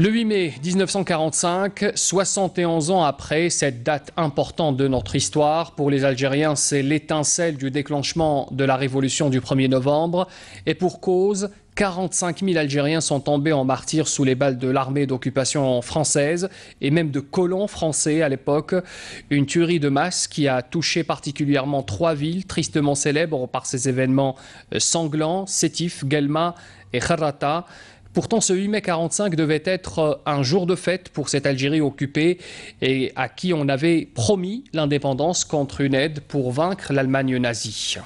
Le 8 mai 1945, 71 ans après cette date importante de notre histoire, pour les Algériens, c'est l'étincelle du déclenchement de la révolution du 1er novembre. Et pour cause, 45 000 Algériens sont tombés en martyrs sous les balles de l'armée d'occupation française et même de colons français à l'époque. Une tuerie de masse qui a touché particulièrement trois villes tristement célèbres par ces événements euh, sanglants, Sétif, Guelma et Kharata. Pourtant, ce 8 mai 45 devait être euh, un jour de fête pour cette Algérie occupée et à qui on avait promis l'indépendance contre une aide pour vaincre l'Allemagne nazie.